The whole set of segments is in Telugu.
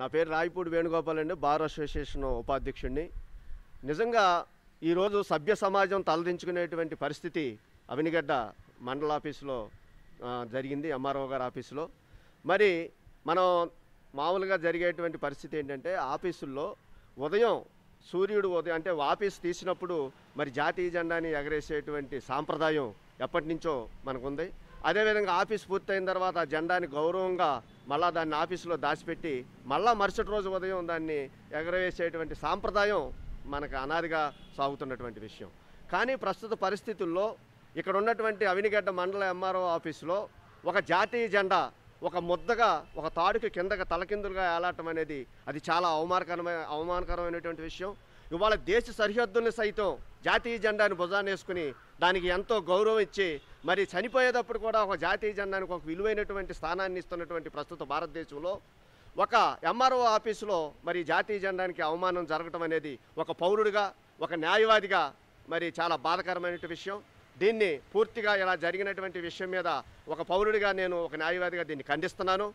నా పేరు రాయపూడి వేణుగోపాల్ అండి బార్ అసోసియేషన్ ఉపాధ్యక్షుడిని నిజంగా ఈరోజు సభ్య సమాజం తలదించుకునేటువంటి పరిస్థితి అవినిగడ్డ మండల ఆఫీసులో జరిగింది ఎంఆర్ఓ గారి ఆఫీసులో మరి మనం మామూలుగా జరిగేటువంటి పరిస్థితి ఏంటంటే ఆఫీసుల్లో ఉదయం సూర్యుడు ఉదయం అంటే ఆఫీస్ తీసినప్పుడు మరి జాతీయ జెండాని ఎగరేసేటువంటి సాంప్రదాయం ఎప్పటి నుంచో మనకుంది అదేవిధంగా ఆఫీస్ పూర్తయిన తర్వాత ఆ జెండాని గౌరవంగా మళ్ళా దాన్ని ఆఫీసులో దాచిపెట్టి మళ్ళా మరుసటి రోజు ఉదయం దాన్ని ఎగరవేసేటువంటి సాంప్రదాయం మనకు అనాదిగా సాగుతున్నటువంటి విషయం కానీ ప్రస్తుత పరిస్థితుల్లో ఇక్కడ ఉన్నటువంటి అవినిగడ్డ మండల ఎంఆర్ఓ ఆఫీసులో ఒక జాతీయ జెండా ఒక ముద్దగా ఒక తాడుకు కిందగా తలకిందులుగా ఏలాటం అనేది అది చాలా అవమానకరమైన అవమానకరమైనటువంటి విషయం ఇవాళ దేశ సరిహద్దుల్ని సైతం జాతీయ జెండాను వేసుకుని దానికి ఎంతో గౌరవం ఇచ్చి మరి చనిపోయేటప్పుడు కూడా ఒక జాతీయ జెండానికి ఒక విలువైనటువంటి స్థానాన్ని ఇస్తున్నటువంటి ప్రస్తుత భారతదేశంలో ఒక ఎంఆర్ఓ ఆఫీసులో మరి జాతీయ జెండానికి అవమానం జరగటం అనేది ఒక పౌరుడిగా ఒక న్యాయవాదిగా మరి చాలా బాధకరమైనటువంటి విషయం దీన్ని పూర్తిగా ఇలా జరిగినటువంటి విషయం మీద ఒక పౌరుడిగా నేను ఒక న్యాయవాదిగా దీన్ని ఖండిస్తున్నాను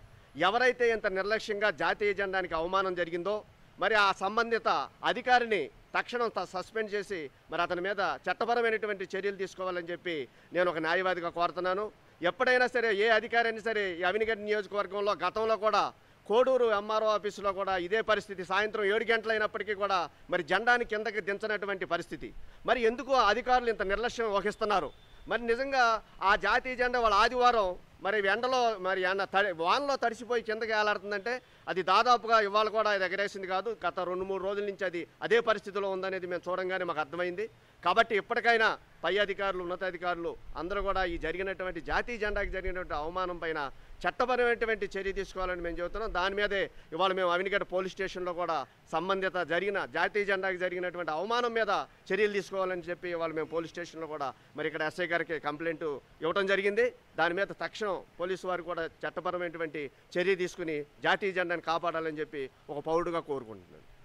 ఎవరైతే ఇంత నిర్లక్ష్యంగా జాతీయ జెండానికి అవమానం జరిగిందో మరి ఆ సంబంధిత అధికారిని తక్షణం సస్పెండ్ చేసి మరి అతని మీద చట్టపరమైనటువంటి చర్యలు తీసుకోవాలని చెప్పి నేను ఒక న్యాయవాదిగా కోరుతున్నాను ఎప్పుడైనా సరే ఏ అధికారి అయినా సరే అవినిగడ్డ నియోజకవర్గంలో గతంలో కూడా కోడూరు ఎంఆర్ఓ ఆఫీసులో కూడా ఇదే పరిస్థితి సాయంత్రం ఏడు గంటలైనప్పటికీ కూడా మరి జెండాని కిందకి దించినటువంటి పరిస్థితి మరి ఎందుకు అధికారులు ఇంత నిర్లక్ష్యం వహిస్తున్నారు మరి నిజంగా ఆ జాతీయ జెండా వాళ్ళ ఆదివారం మరి ఎండలో మరి ఎండ తడి వానలో తడిసిపోయి కిందకి వేలాడుతుందంటే అది దాదాపుగా ఇవాళ కూడా అది ఎగరేసింది కాదు గత రెండు మూడు రోజుల నుంచి అది అదే పరిస్థితిలో ఉందనేది మేము చూడంగానే మాకు అర్థమైంది కాబట్టి ఇప్పటికైనా పై అధికారులు ఉన్నతాధికారులు అందరూ కూడా ఈ జరిగినటువంటి జాతీయ జెండాకి జరిగినటువంటి అవమానం పైన చట్టపరమైనటువంటి చర్య తీసుకోవాలని మేము చెబుతున్నాం దాని మీదే ఇవాళ మేము అవినిగడ్డ పోలీస్ స్టేషన్లో కూడా సంబంధిత జరిగిన జాతీయ జెండాకి జరిగినటువంటి అవమానం మీద చర్యలు తీసుకోవాలని చెప్పి ఇవాళ మేము పోలీస్ స్టేషన్లో కూడా మరి ఇక్కడ ఎస్ఐ గారికి కంప్లైంట్ ఇవ్వడం జరిగింది దాని మీద తక్షణం పోలీసు వారు కూడా చట్టపరమైనటువంటి చర్య తీసుకుని జాతీయ జెండాని కాపాడాలని చెప్పి ఒక పౌరుడుగా కోరుకుంటున్నాను